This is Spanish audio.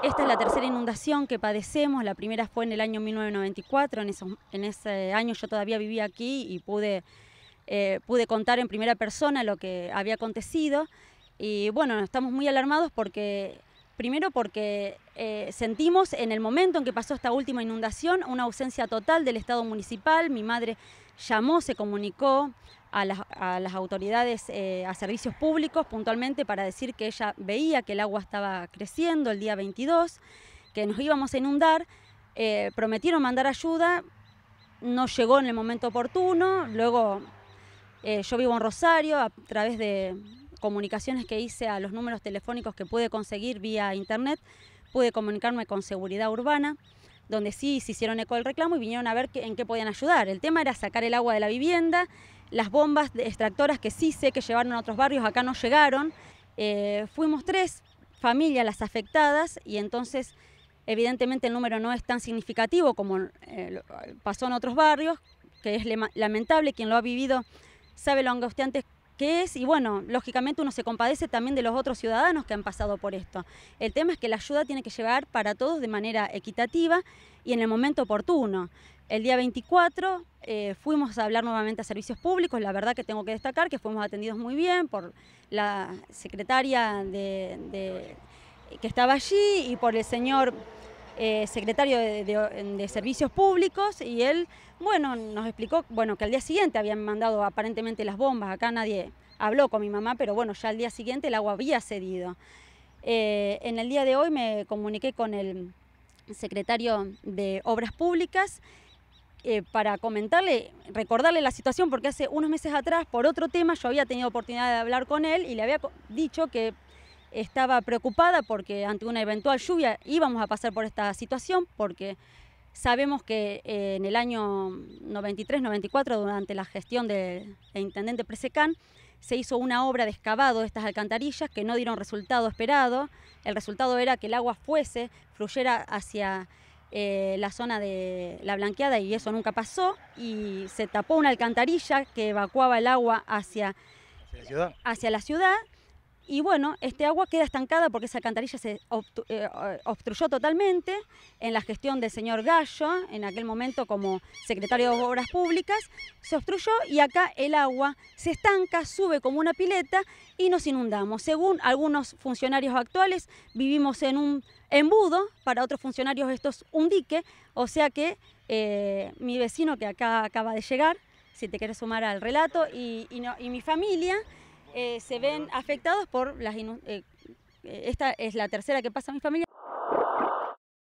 Esta es la tercera inundación que padecemos, la primera fue en el año 1994, en, en ese año yo todavía vivía aquí y pude, eh, pude contar en primera persona lo que había acontecido. Y bueno, estamos muy alarmados porque Primero porque eh, sentimos en el momento en que pasó esta última inundación una ausencia total del Estado municipal. Mi madre llamó, se comunicó a las, autoridades, eh, a servicios públicos puntualmente para decir que ella veía que el agua estaba creciendo el día 22, que nos íbamos a inundar. Eh, prometieron mandar ayuda, no llegó en el momento oportuno. Luego yo vivo en Rosario, a través de, comunicaciones que hice a los números telefónicos que pude conseguir vía internet, pude comunicarme con Seguridad Urbana, donde sí se hicieron eco del reclamo y vinieron a ver en qué podían ayudar. El tema era sacar el agua de la vivienda, las bombas extractoras que sí sé que llevaron a otros barrios, acá no llegaron. Eh, fuimos tres familias las afectadas y entonces evidentemente el número no es tan significativo como eh, pasó en otros barrios, que es lamentable, quien lo ha vivido sabe lo angustiante que es, y bueno, lógicamente uno se compadece también de los otros ciudadanos que han pasado por esto. El tema es que la ayuda tiene que llegar para todos de manera equitativa y en el momento oportuno. El día 24 eh, fuimos a hablar nuevamente a servicios públicos, la verdad que tengo que destacar que fuimos atendidos muy bien por la secretaria que estaba allí y por el señor eh, secretario de, Servicios Públicos y él, bueno, nos explicó bueno, que al día siguiente habían mandado aparentemente las bombas, acá nadie habló con mi mamá, pero bueno, ya al día siguiente el agua había cedido. Eh, en el día de hoy me comuniqué con el secretario de Obras Públicas eh, para comentarle, recordarle la situación, porque hace unos meses atrás, por otro tema, yo había tenido oportunidad de hablar con él y le había dicho que estaba preocupada porque ante una eventual lluvia íbamos a pasar por esta situación porque sabemos que eh, en el año 93-94 durante la gestión del intendente Presecán se hizo una obra de excavado de estas alcantarillas que no dieron resultado esperado. El resultado era que el agua fuese, fluyera hacia eh, la zona de la blanqueada y eso nunca pasó y se tapó una alcantarilla que evacuaba el agua hacia, Hacia la ciudad y bueno, este agua queda estancada porque esa alcantarilla se eh, obstruyó totalmente en la gestión del señor Gallo, en aquel momento como secretario de Obras Públicas, se obstruyó y acá el agua se estanca, sube como una pileta y nos inundamos. Según algunos funcionarios actuales, vivimos en un embudo, para otros funcionarios esto es un dique, o sea que eh, mi vecino que acá acaba de llegar, si te quieres sumar al relato, y mi familia, eh, se ven afectados por las eh, eh, esta es la tercera que pasa a mi familia.